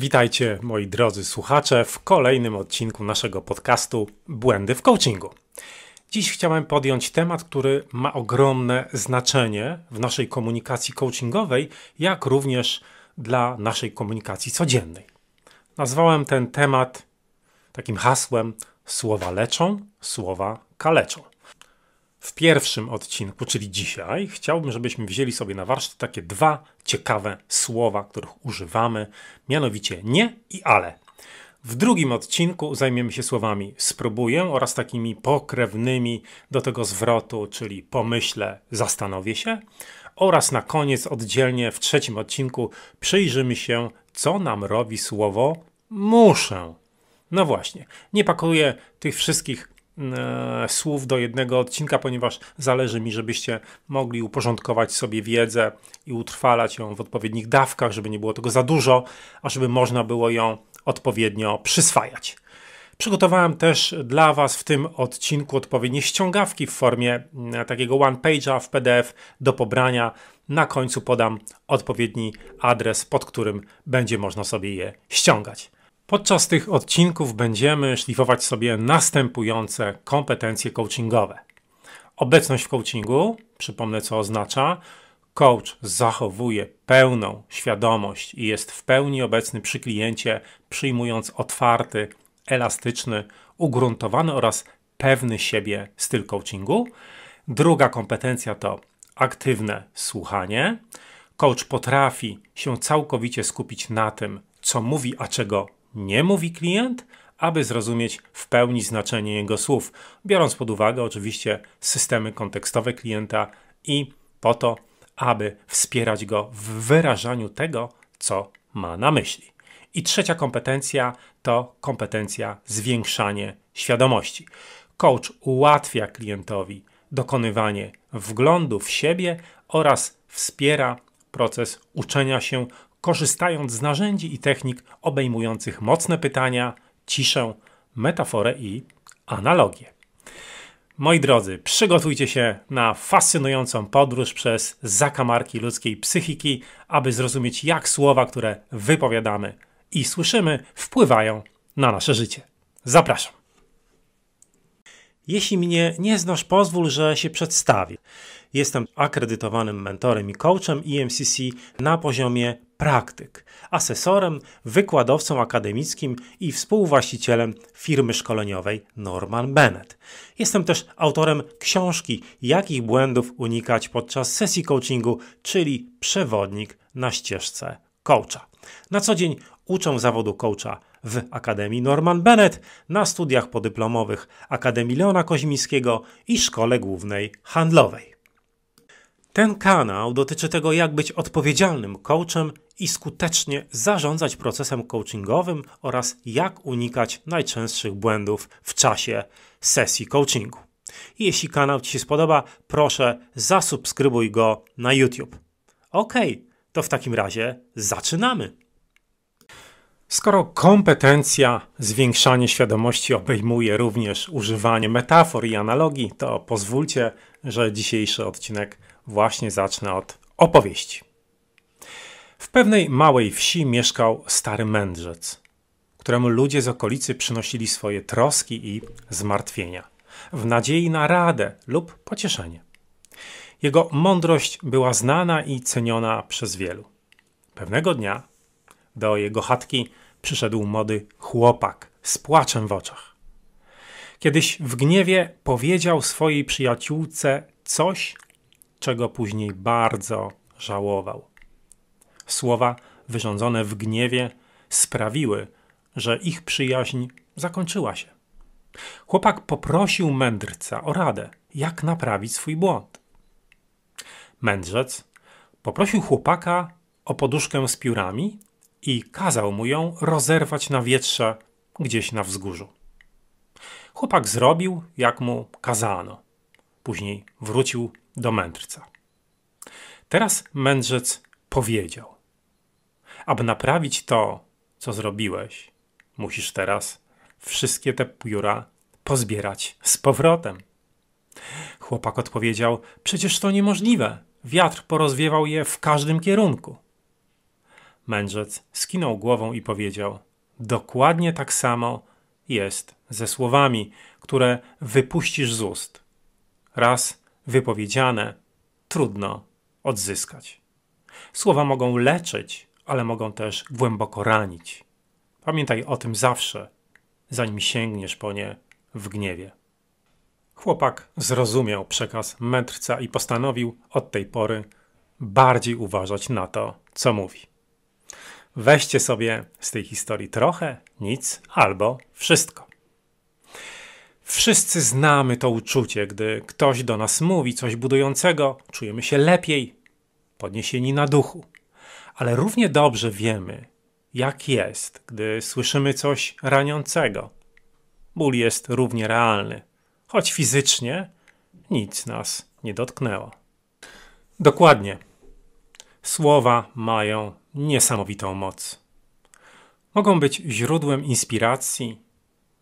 Witajcie moi drodzy słuchacze w kolejnym odcinku naszego podcastu Błędy w coachingu. Dziś chciałem podjąć temat, który ma ogromne znaczenie w naszej komunikacji coachingowej, jak również dla naszej komunikacji codziennej. Nazwałem ten temat takim hasłem słowa leczą, słowa kaleczą. W pierwszym odcinku, czyli dzisiaj, chciałbym, żebyśmy wzięli sobie na warsztat takie dwa ciekawe słowa, których używamy, mianowicie nie i ale. W drugim odcinku zajmiemy się słowami spróbuję oraz takimi pokrewnymi do tego zwrotu, czyli pomyślę, zastanowię się. Oraz na koniec oddzielnie w trzecim odcinku przyjrzymy się, co nam robi słowo muszę. No właśnie, nie pakuję tych wszystkich E, słów do jednego odcinka, ponieważ zależy mi, żebyście mogli uporządkować sobie wiedzę i utrwalać ją w odpowiednich dawkach, żeby nie było tego za dużo, a żeby można było ją odpowiednio przyswajać. Przygotowałem też dla Was w tym odcinku odpowiednie ściągawki w formie e, takiego one page'a w PDF do pobrania. Na końcu podam odpowiedni adres, pod którym będzie można sobie je ściągać. Podczas tych odcinków będziemy szlifować sobie następujące kompetencje coachingowe. Obecność w coachingu, przypomnę co oznacza, coach zachowuje pełną świadomość i jest w pełni obecny przy kliencie, przyjmując otwarty, elastyczny, ugruntowany oraz pewny siebie styl coachingu. Druga kompetencja to aktywne słuchanie. Coach potrafi się całkowicie skupić na tym, co mówi, a czego nie mówi klient, aby zrozumieć w pełni znaczenie jego słów, biorąc pod uwagę oczywiście systemy kontekstowe klienta i po to, aby wspierać go w wyrażaniu tego, co ma na myśli. I trzecia kompetencja to kompetencja zwiększanie świadomości. Coach ułatwia klientowi dokonywanie wglądu w siebie oraz wspiera proces uczenia się korzystając z narzędzi i technik obejmujących mocne pytania, ciszę, metaforę i analogię. Moi drodzy, przygotujcie się na fascynującą podróż przez zakamarki ludzkiej psychiki, aby zrozumieć, jak słowa, które wypowiadamy i słyszymy, wpływają na nasze życie. Zapraszam. Jeśli mnie nie znasz, pozwól, że się przedstawię. Jestem akredytowanym mentorem i coachem EMCC na poziomie praktyk, asesorem, wykładowcą akademickim i współwłaścicielem firmy szkoleniowej Norman Bennett. Jestem też autorem książki Jakich błędów unikać podczas sesji coachingu, czyli przewodnik na ścieżce coacha. Na co dzień uczę zawodu coacha w Akademii Norman Bennett, na studiach podyplomowych Akademii Leona Koźmińskiego i Szkole Głównej Handlowej. Ten kanał dotyczy tego, jak być odpowiedzialnym coachem i skutecznie zarządzać procesem coachingowym oraz jak unikać najczęstszych błędów w czasie sesji coachingu. Jeśli kanał Ci się spodoba, proszę zasubskrybuj go na YouTube. Ok, to w takim razie zaczynamy. Skoro kompetencja zwiększanie świadomości obejmuje również używanie metafor i analogii, to pozwólcie, że dzisiejszy odcinek właśnie zacznę od opowieści. W pewnej małej wsi mieszkał stary mędrzec, któremu ludzie z okolicy przynosili swoje troski i zmartwienia, w nadziei na radę lub pocieszenie. Jego mądrość była znana i ceniona przez wielu. Pewnego dnia do jego chatki przyszedł młody chłopak z płaczem w oczach. Kiedyś w gniewie powiedział swojej przyjaciółce coś, czego później bardzo żałował. Słowa wyrządzone w gniewie sprawiły, że ich przyjaźń zakończyła się. Chłopak poprosił mędrca o radę, jak naprawić swój błąd. Mędrzec poprosił chłopaka o poduszkę z piórami i kazał mu ją rozerwać na wietrze gdzieś na wzgórzu. Chłopak zrobił, jak mu kazano. Później wrócił do mędrca. Teraz mędrzec powiedział: aby naprawić to, co zrobiłeś, musisz teraz wszystkie te pióra pozbierać z powrotem. Chłopak odpowiedział: Przecież to niemożliwe. Wiatr porozwiewał je w każdym kierunku. Mędrzec skinął głową i powiedział: Dokładnie tak samo jest ze słowami, które wypuścisz z ust. Raz wypowiedziane, trudno odzyskać. Słowa mogą leczyć, ale mogą też głęboko ranić. Pamiętaj o tym zawsze, zanim sięgniesz po nie w gniewie. Chłopak zrozumiał przekaz mędrca i postanowił od tej pory bardziej uważać na to, co mówi. Weźcie sobie z tej historii trochę, nic albo wszystko. Wszyscy znamy to uczucie, gdy ktoś do nas mówi coś budującego, czujemy się lepiej, podniesieni na duchu ale równie dobrze wiemy, jak jest, gdy słyszymy coś raniącego. Ból jest równie realny, choć fizycznie nic nas nie dotknęło. Dokładnie. Słowa mają niesamowitą moc. Mogą być źródłem inspiracji,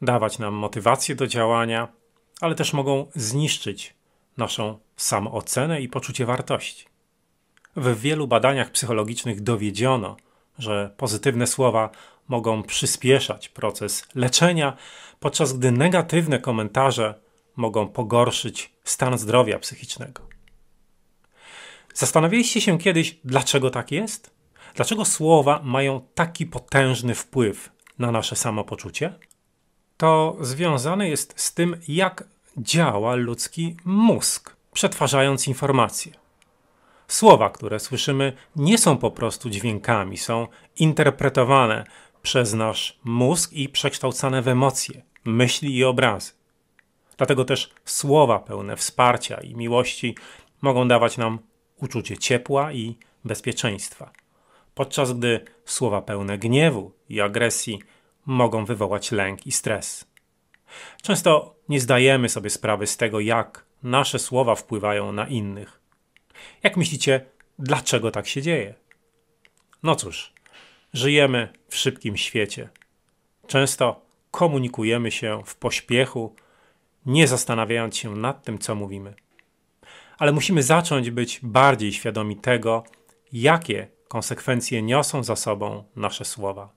dawać nam motywację do działania, ale też mogą zniszczyć naszą samoocenę i poczucie wartości. W wielu badaniach psychologicznych dowiedziono, że pozytywne słowa mogą przyspieszać proces leczenia, podczas gdy negatywne komentarze mogą pogorszyć stan zdrowia psychicznego. Zastanawialiście się kiedyś, dlaczego tak jest? Dlaczego słowa mają taki potężny wpływ na nasze samopoczucie? To związane jest z tym, jak działa ludzki mózg, przetwarzając informacje. Słowa, które słyszymy, nie są po prostu dźwiękami, są interpretowane przez nasz mózg i przekształcane w emocje, myśli i obrazy. Dlatego też słowa pełne wsparcia i miłości mogą dawać nam uczucie ciepła i bezpieczeństwa, podczas gdy słowa pełne gniewu i agresji mogą wywołać lęk i stres. Często nie zdajemy sobie sprawy z tego, jak nasze słowa wpływają na innych. Jak myślicie, dlaczego tak się dzieje? No cóż, żyjemy w szybkim świecie. Często komunikujemy się w pośpiechu, nie zastanawiając się nad tym, co mówimy. Ale musimy zacząć być bardziej świadomi tego, jakie konsekwencje niosą za sobą nasze słowa.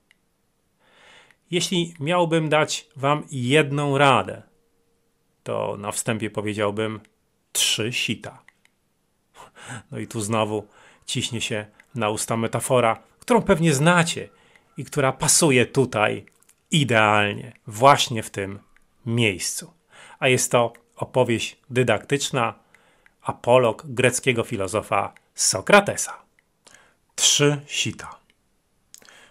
Jeśli miałbym dać Wam jedną radę, to na wstępie powiedziałbym trzy sita. No i tu znowu ciśnie się na usta metafora, którą pewnie znacie i która pasuje tutaj idealnie, właśnie w tym miejscu. A jest to opowieść dydaktyczna, apolog greckiego filozofa Sokratesa. Trzy sita.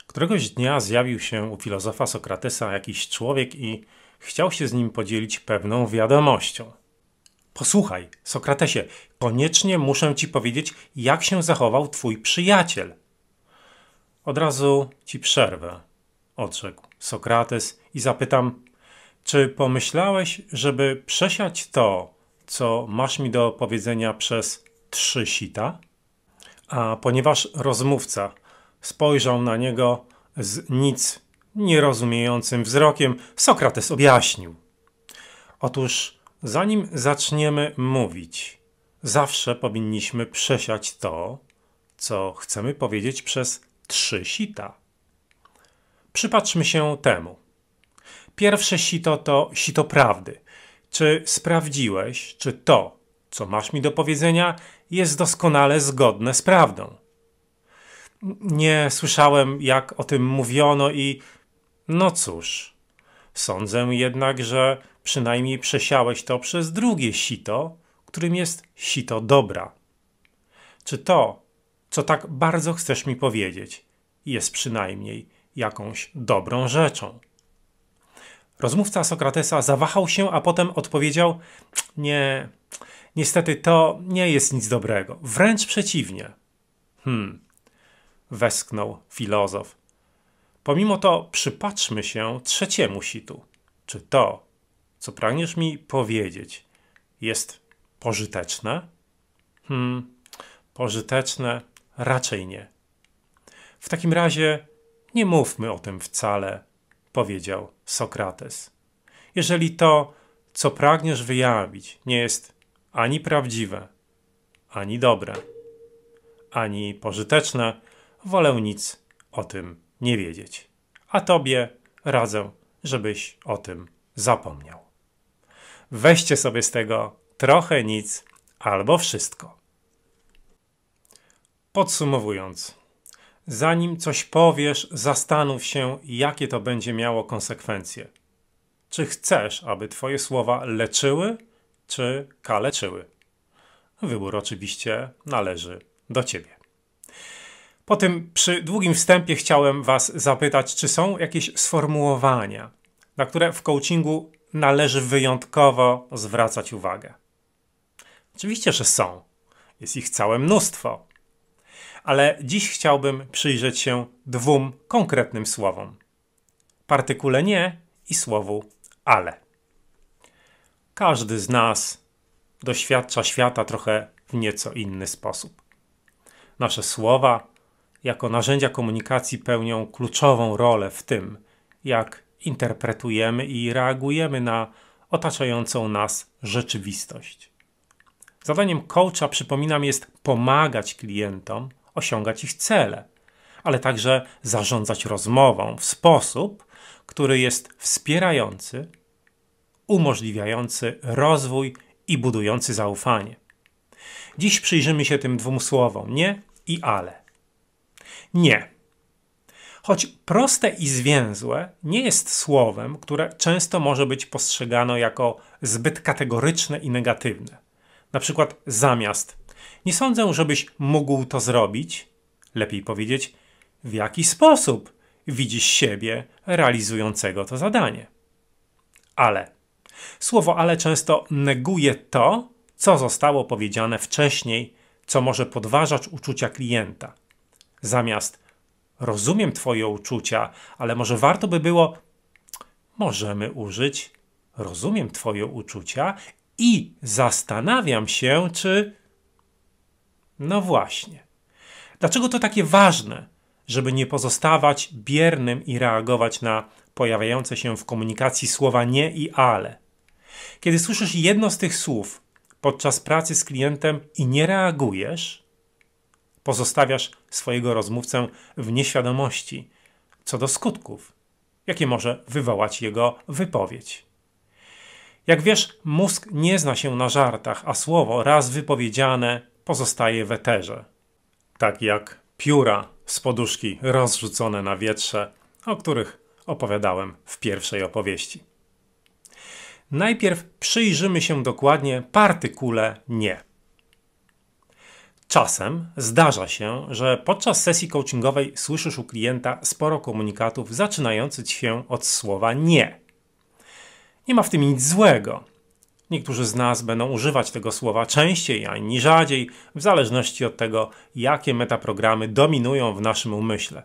Któregoś dnia zjawił się u filozofa Sokratesa jakiś człowiek i chciał się z nim podzielić pewną wiadomością. Posłuchaj, Sokratesie, koniecznie muszę ci powiedzieć, jak się zachował twój przyjaciel. Od razu ci przerwę, odrzekł Sokrates i zapytam, czy pomyślałeś, żeby przesiać to, co masz mi do powiedzenia przez trzy sita? A ponieważ rozmówca spojrzał na niego z nic nierozumiejącym wzrokiem, Sokrates objaśnił. Otóż Zanim zaczniemy mówić, zawsze powinniśmy przesiać to, co chcemy powiedzieć przez trzy sita. Przypatrzmy się temu. Pierwsze sito to sito prawdy. Czy sprawdziłeś, czy to, co masz mi do powiedzenia, jest doskonale zgodne z prawdą? Nie słyszałem, jak o tym mówiono i no cóż, sądzę jednak, że Przynajmniej przesiałeś to przez drugie sito, którym jest sito dobra. Czy to, co tak bardzo chcesz mi powiedzieć, jest przynajmniej jakąś dobrą rzeczą? Rozmówca Sokratesa zawahał się, a potem odpowiedział: Nie, niestety to nie jest nic dobrego, wręcz przeciwnie. Hmm, westchnął filozof. Pomimo to przypatrzmy się trzeciemu situ. Czy to, co pragniesz mi powiedzieć, jest pożyteczne? Hmm, pożyteczne raczej nie. W takim razie nie mówmy o tym wcale, powiedział Sokrates. Jeżeli to, co pragniesz wyjawić, nie jest ani prawdziwe, ani dobre, ani pożyteczne, wolę nic o tym nie wiedzieć. A tobie radzę, żebyś o tym zapomniał. Weźcie sobie z tego trochę nic albo wszystko. Podsumowując, zanim coś powiesz, zastanów się, jakie to będzie miało konsekwencje. Czy chcesz, aby Twoje słowa leczyły, czy kaleczyły? Wybór oczywiście należy do Ciebie. Po tym przy długim wstępie chciałem Was zapytać, czy są jakieś sformułowania, na które w coachingu należy wyjątkowo zwracać uwagę? Oczywiście, że są. Jest ich całe mnóstwo. Ale dziś chciałbym przyjrzeć się dwóm konkretnym słowom: partykule nie i słowu ale. Każdy z nas doświadcza świata trochę w nieco inny sposób. Nasze słowa, jako narzędzia komunikacji, pełnią kluczową rolę w tym, jak interpretujemy i reagujemy na otaczającą nas rzeczywistość. Zadaniem coacha, przypominam, jest pomagać klientom osiągać ich cele, ale także zarządzać rozmową w sposób, który jest wspierający, umożliwiający rozwój i budujący zaufanie. Dziś przyjrzymy się tym dwóm słowom nie i ale. Nie Choć proste i zwięzłe, nie jest słowem, które często może być postrzegane jako zbyt kategoryczne i negatywne. Na przykład zamiast. Nie sądzę, żebyś mógł to zrobić. Lepiej powiedzieć, w jaki sposób widzisz siebie realizującego to zadanie. Ale. Słowo ale często neguje to, co zostało powiedziane wcześniej, co może podważać uczucia klienta. Zamiast rozumiem Twoje uczucia, ale może warto by było. Możemy użyć. Rozumiem Twoje uczucia i zastanawiam się, czy. No właśnie. Dlaczego to takie ważne, żeby nie pozostawać biernym i reagować na pojawiające się w komunikacji słowa nie i ale? Kiedy słyszysz jedno z tych słów podczas pracy z klientem i nie reagujesz, Pozostawiasz swojego rozmówcę w nieświadomości co do skutków, jakie może wywołać jego wypowiedź. Jak wiesz, mózg nie zna się na żartach, a słowo raz wypowiedziane pozostaje w eterze. Tak jak pióra z poduszki rozrzucone na wietrze, o których opowiadałem w pierwszej opowieści. Najpierw przyjrzymy się dokładnie partykule nie. Czasem zdarza się, że podczas sesji coachingowej słyszysz u klienta sporo komunikatów zaczynających się od słowa nie. Nie ma w tym nic złego. Niektórzy z nas będą używać tego słowa częściej ani rzadziej, w zależności od tego, jakie metaprogramy dominują w naszym umyśle.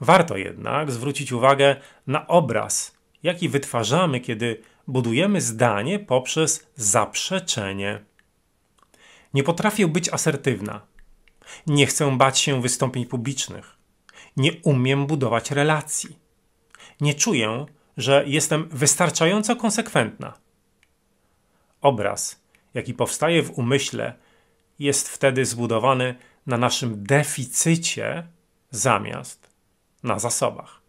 Warto jednak zwrócić uwagę na obraz, jaki wytwarzamy, kiedy budujemy zdanie poprzez zaprzeczenie. Nie potrafię być asertywna. Nie chcę bać się wystąpień publicznych. Nie umiem budować relacji. Nie czuję, że jestem wystarczająco konsekwentna. Obraz, jaki powstaje w umyśle, jest wtedy zbudowany na naszym deficycie zamiast na zasobach.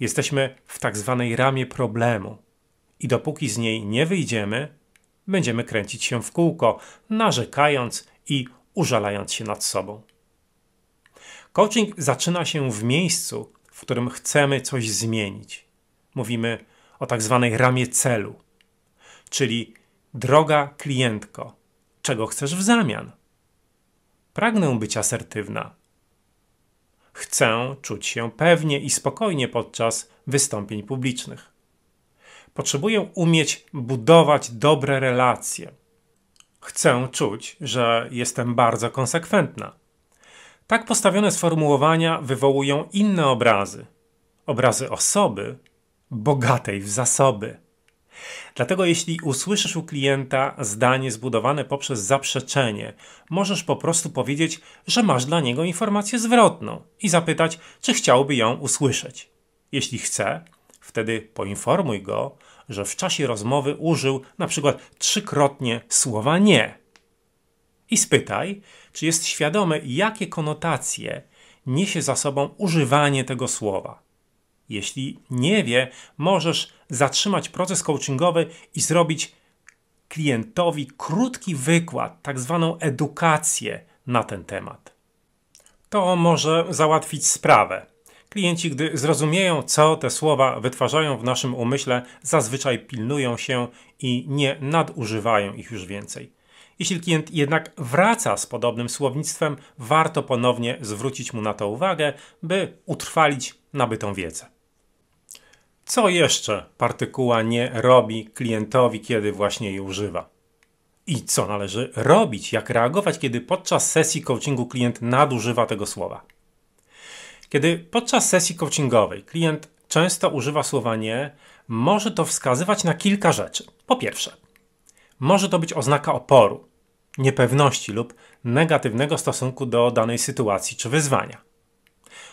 Jesteśmy w tak zwanej ramie problemu i dopóki z niej nie wyjdziemy, będziemy kręcić się w kółko, narzekając i użalając się nad sobą. Coaching zaczyna się w miejscu, w którym chcemy coś zmienić. Mówimy o tak zwanej ramie celu, czyli droga klientko, czego chcesz w zamian? Pragnę być asertywna. Chcę czuć się pewnie i spokojnie podczas wystąpień publicznych. Potrzebuję umieć budować dobre relacje. Chcę czuć, że jestem bardzo konsekwentna. Tak postawione sformułowania wywołują inne obrazy. Obrazy osoby bogatej w zasoby. Dlatego jeśli usłyszysz u klienta zdanie zbudowane poprzez zaprzeczenie, możesz po prostu powiedzieć, że masz dla niego informację zwrotną i zapytać, czy chciałby ją usłyszeć. Jeśli chce, Wtedy poinformuj go, że w czasie rozmowy użył na przykład trzykrotnie słowa nie. I spytaj, czy jest świadomy, jakie konotacje niesie za sobą używanie tego słowa. Jeśli nie wie, możesz zatrzymać proces coachingowy i zrobić klientowi krótki wykład, tak zwaną edukację na ten temat. To może załatwić sprawę. Klienci, gdy zrozumieją, co te słowa wytwarzają w naszym umyśle, zazwyczaj pilnują się i nie nadużywają ich już więcej. Jeśli klient jednak wraca z podobnym słownictwem, warto ponownie zwrócić mu na to uwagę, by utrwalić nabytą wiedzę. Co jeszcze partykuła nie robi klientowi, kiedy właśnie jej używa? I co należy robić, jak reagować, kiedy podczas sesji coachingu klient nadużywa tego słowa? Kiedy podczas sesji coachingowej klient często używa słowa nie, może to wskazywać na kilka rzeczy. Po pierwsze, może to być oznaka oporu, niepewności lub negatywnego stosunku do danej sytuacji czy wyzwania.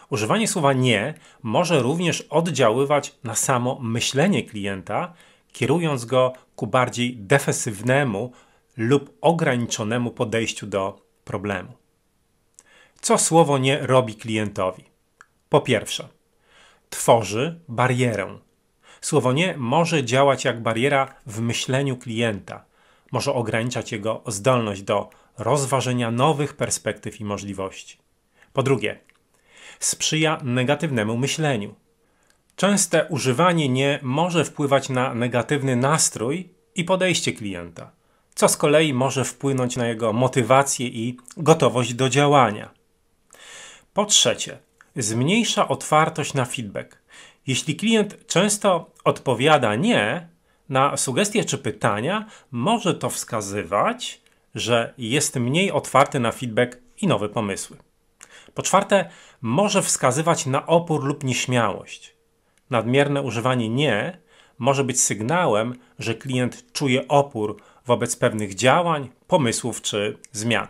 Używanie słowa nie może również oddziaływać na samo myślenie klienta, kierując go ku bardziej defensywnemu lub ograniczonemu podejściu do problemu. Co słowo nie robi klientowi? Po pierwsze, tworzy barierę. Słowo nie może działać jak bariera w myśleniu klienta. Może ograniczać jego zdolność do rozważenia nowych perspektyw i możliwości. Po drugie, sprzyja negatywnemu myśleniu. Częste używanie nie może wpływać na negatywny nastrój i podejście klienta, co z kolei może wpłynąć na jego motywację i gotowość do działania. Po trzecie, zmniejsza otwartość na feedback. Jeśli klient często odpowiada nie na sugestie czy pytania, może to wskazywać, że jest mniej otwarty na feedback i nowe pomysły. Po czwarte, może wskazywać na opór lub nieśmiałość. Nadmierne używanie nie może być sygnałem, że klient czuje opór wobec pewnych działań, pomysłów czy zmian.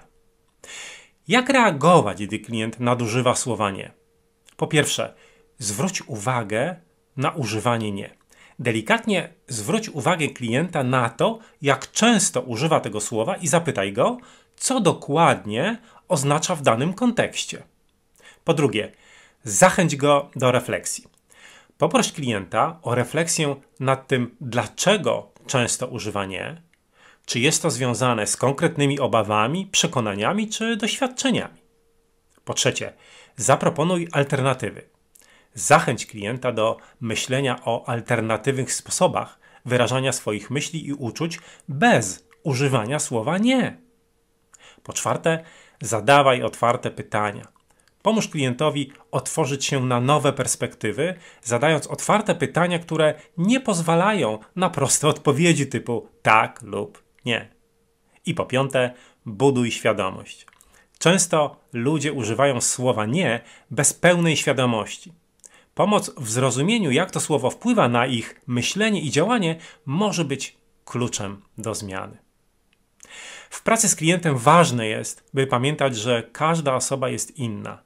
Jak reagować, gdy klient nadużywa słowa nie? Po pierwsze, zwróć uwagę na używanie nie. Delikatnie zwróć uwagę klienta na to, jak często używa tego słowa i zapytaj go, co dokładnie oznacza w danym kontekście. Po drugie, zachęć go do refleksji. Poproś klienta o refleksję nad tym, dlaczego często używa nie, czy jest to związane z konkretnymi obawami, przekonaniami czy doświadczeniami. Po trzecie, Zaproponuj alternatywy. Zachęć klienta do myślenia o alternatywnych sposobach wyrażania swoich myśli i uczuć bez używania słowa nie. Po czwarte, zadawaj otwarte pytania. Pomóż klientowi otworzyć się na nowe perspektywy, zadając otwarte pytania, które nie pozwalają na proste odpowiedzi typu tak lub nie. I po piąte, buduj świadomość. Często ludzie używają słowa nie bez pełnej świadomości. Pomoc w zrozumieniu, jak to słowo wpływa na ich myślenie i działanie, może być kluczem do zmiany. W pracy z klientem ważne jest, by pamiętać, że każda osoba jest inna.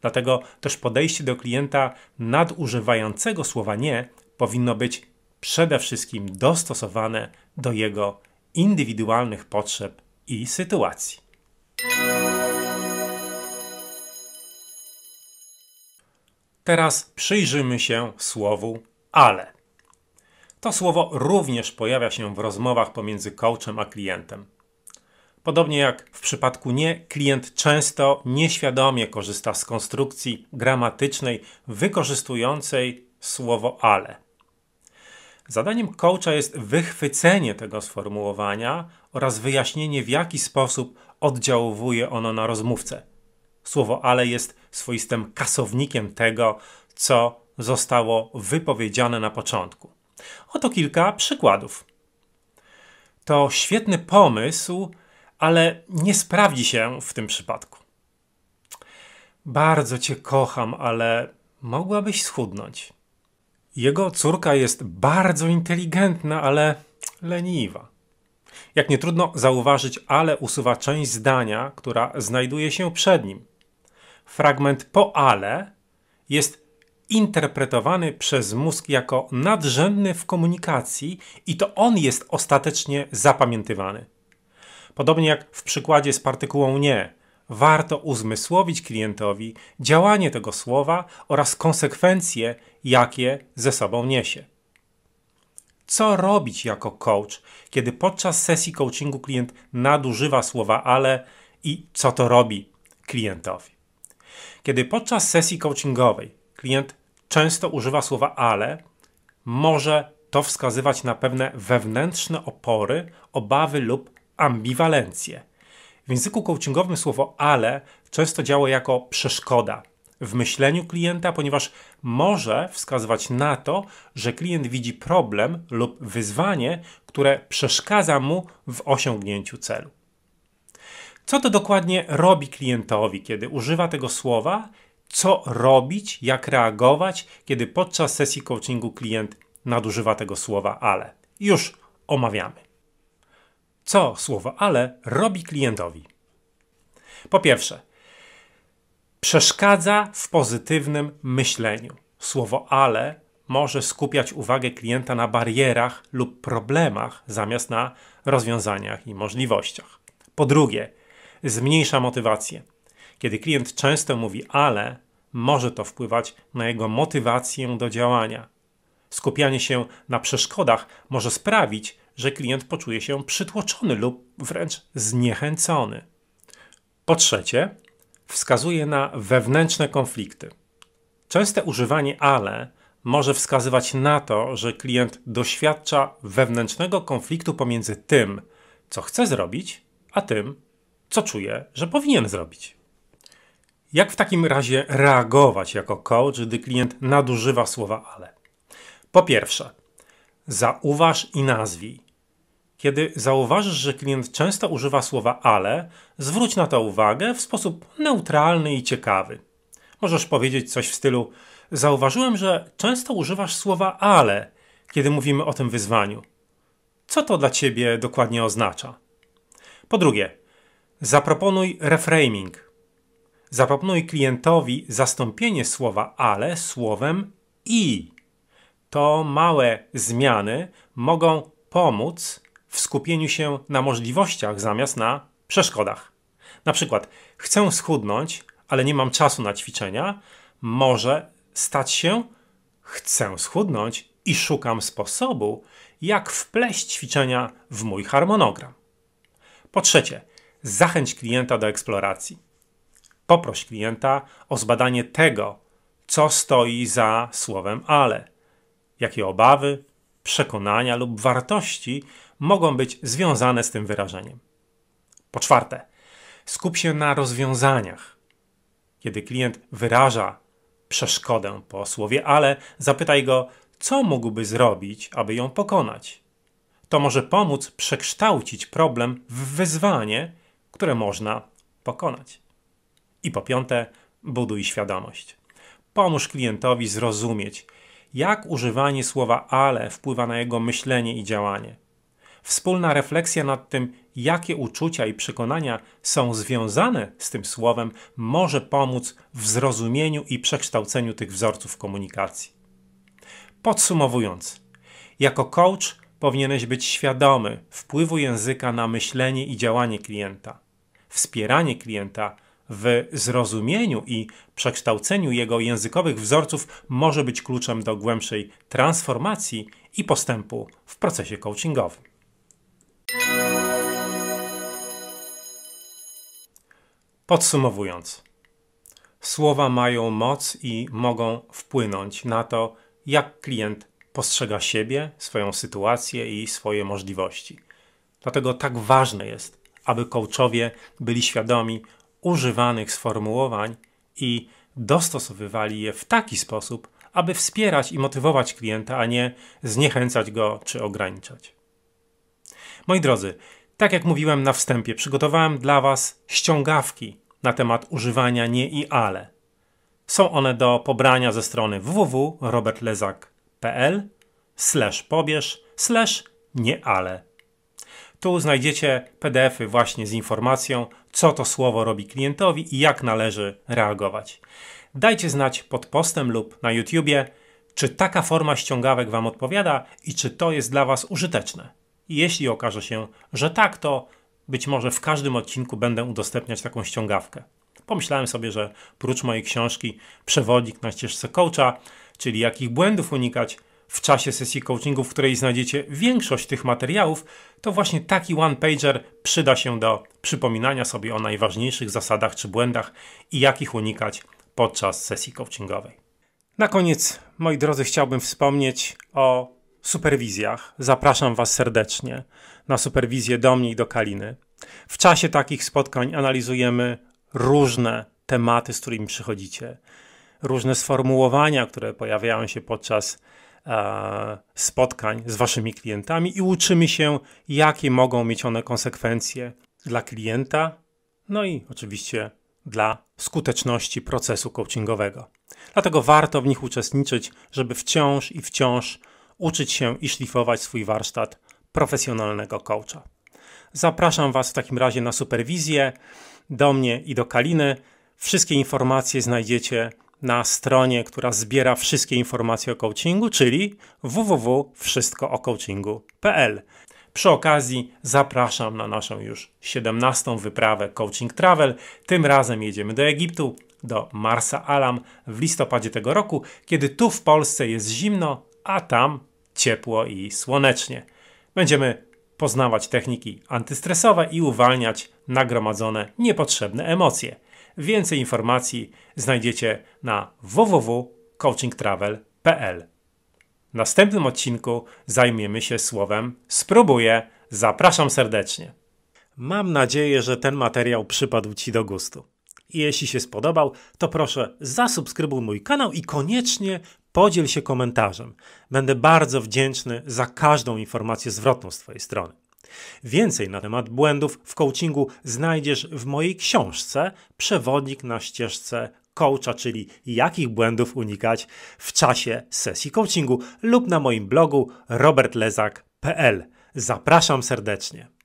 Dlatego też podejście do klienta nadużywającego słowa nie powinno być przede wszystkim dostosowane do jego indywidualnych potrzeb i sytuacji. Teraz przyjrzymy się słowu ale. To słowo również pojawia się w rozmowach pomiędzy coachem a klientem. Podobnie jak w przypadku nie, klient często nieświadomie korzysta z konstrukcji gramatycznej wykorzystującej słowo ale. Zadaniem coacha jest wychwycenie tego sformułowania oraz wyjaśnienie, w jaki sposób oddziałuje ono na rozmówcę. Słowo ale jest swoistym kasownikiem tego, co zostało wypowiedziane na początku. Oto kilka przykładów. To świetny pomysł, ale nie sprawdzi się w tym przypadku. Bardzo cię kocham, ale mogłabyś schudnąć. Jego córka jest bardzo inteligentna, ale leniwa. Jak nie trudno zauważyć, ale usuwa część zdania, która znajduje się przed nim fragment po ale jest interpretowany przez mózg jako nadrzędny w komunikacji i to on jest ostatecznie zapamiętywany. Podobnie jak w przykładzie z partykułą nie, warto uzmysłowić klientowi działanie tego słowa oraz konsekwencje, jakie ze sobą niesie. Co robić jako coach, kiedy podczas sesji coachingu klient nadużywa słowa ale i co to robi klientowi? Kiedy podczas sesji coachingowej klient często używa słowa ale, może to wskazywać na pewne wewnętrzne opory, obawy lub ambiwalencje. W języku coachingowym słowo ale często działa jako przeszkoda w myśleniu klienta, ponieważ może wskazywać na to, że klient widzi problem lub wyzwanie, które przeszkadza mu w osiągnięciu celu. Co to dokładnie robi klientowi, kiedy używa tego słowa? Co robić, jak reagować, kiedy podczas sesji coachingu klient nadużywa tego słowa ale? Już omawiamy. Co słowo ale robi klientowi? Po pierwsze, przeszkadza w pozytywnym myśleniu. Słowo ale może skupiać uwagę klienta na barierach lub problemach zamiast na rozwiązaniach i możliwościach. Po drugie, zmniejsza motywację. Kiedy klient często mówi ale, może to wpływać na jego motywację do działania. Skupianie się na przeszkodach może sprawić, że klient poczuje się przytłoczony lub wręcz zniechęcony. Po trzecie, wskazuje na wewnętrzne konflikty. Częste używanie ale może wskazywać na to, że klient doświadcza wewnętrznego konfliktu pomiędzy tym, co chce zrobić, a tym, co czuję, że powinien zrobić. Jak w takim razie reagować jako coach, gdy klient nadużywa słowa ale? Po pierwsze, zauważ i nazwij. Kiedy zauważysz, że klient często używa słowa ale, zwróć na to uwagę w sposób neutralny i ciekawy. Możesz powiedzieć coś w stylu: Zauważyłem, że często używasz słowa ale, kiedy mówimy o tym wyzwaniu. Co to dla ciebie dokładnie oznacza? Po drugie, Zaproponuj reframing. Zaproponuj klientowi zastąpienie słowa ale słowem i. To małe zmiany mogą pomóc w skupieniu się na możliwościach zamiast na przeszkodach. Na przykład, chcę schudnąć, ale nie mam czasu na ćwiczenia, może stać się chcę schudnąć i szukam sposobu, jak wpleść ćwiczenia w mój harmonogram. Po trzecie, Zachęć klienta do eksploracji. Poproś klienta o zbadanie tego, co stoi za słowem ale, jakie obawy, przekonania lub wartości mogą być związane z tym wyrażeniem. Po czwarte, skup się na rozwiązaniach. Kiedy klient wyraża przeszkodę po słowie ale, zapytaj go, co mógłby zrobić, aby ją pokonać. To może pomóc przekształcić problem w wyzwanie które można pokonać. I po piąte, buduj świadomość. Pomóż klientowi zrozumieć, jak używanie słowa ale wpływa na jego myślenie i działanie. Wspólna refleksja nad tym, jakie uczucia i przekonania są związane z tym słowem, może pomóc w zrozumieniu i przekształceniu tych wzorców komunikacji. Podsumowując, jako coach powinieneś być świadomy wpływu języka na myślenie i działanie klienta wspieranie klienta w zrozumieniu i przekształceniu jego językowych wzorców może być kluczem do głębszej transformacji i postępu w procesie coachingowym. Podsumowując, słowa mają moc i mogą wpłynąć na to, jak klient postrzega siebie, swoją sytuację i swoje możliwości. Dlatego tak ważne jest, aby coachowie byli świadomi używanych sformułowań i dostosowywali je w taki sposób, aby wspierać i motywować klienta, a nie zniechęcać go czy ograniczać. Moi drodzy, tak jak mówiłem na wstępie, przygotowałem dla Was ściągawki na temat używania nie i ale. Są one do pobrania ze strony www.robertlezak.pl slash pobierz slash nie ale. Tu znajdziecie PDFy właśnie z informacją, co to słowo robi klientowi i jak należy reagować. Dajcie znać pod postem lub na YouTubie, czy taka forma ściągawek Wam odpowiada i czy to jest dla Was użyteczne. Jeśli okaże się, że tak, to być może w każdym odcinku będę udostępniać taką ściągawkę. Pomyślałem sobie, że prócz mojej książki Przewodnik na ścieżce coacha, czyli jakich błędów unikać, w czasie sesji coachingu, w której znajdziecie większość tych materiałów, to właśnie taki one-pager przyda się do przypominania sobie o najważniejszych zasadach czy błędach i jak ich unikać podczas sesji coachingowej. Na koniec, moi drodzy, chciałbym wspomnieć o superwizjach. Zapraszam Was serdecznie na superwizję do mnie i do Kaliny. W czasie takich spotkań analizujemy różne tematy, z którymi przychodzicie, różne sformułowania, które pojawiają się podczas E, spotkań z waszymi klientami i uczymy się, jakie mogą mieć one konsekwencje dla klienta, no i oczywiście dla skuteczności procesu coachingowego. Dlatego warto w nich uczestniczyć, żeby wciąż i wciąż uczyć się i szlifować swój warsztat profesjonalnego coacha. Zapraszam Was w takim razie na superwizję do mnie i do Kaliny. Wszystkie informacje znajdziecie na stronie, która zbiera wszystkie informacje o coachingu, czyli www.wszystkoocoachingu.pl. Przy okazji zapraszam na naszą już 17. wyprawę Coaching Travel. Tym razem jedziemy do Egiptu, do Marsa Alam w listopadzie tego roku, kiedy tu w Polsce jest zimno, a tam ciepło i słonecznie. Będziemy poznawać techniki antystresowe i uwalniać nagromadzone niepotrzebne emocje. Więcej informacji znajdziecie na www.coachingtravel.pl. W następnym odcinku zajmiemy się słowem spróbuję. Zapraszam serdecznie. Mam nadzieję, że ten materiał przypadł Ci do gustu. jeśli się spodobał, to proszę zasubskrybuj mój kanał i koniecznie podziel się komentarzem. Będę bardzo wdzięczny za każdą informację zwrotną z Twojej strony. Więcej na temat błędów w coachingu znajdziesz w mojej książce Przewodnik na ścieżce coacha, czyli jakich błędów unikać w czasie sesji coachingu lub na moim blogu robertlezak.pl. Zapraszam serdecznie.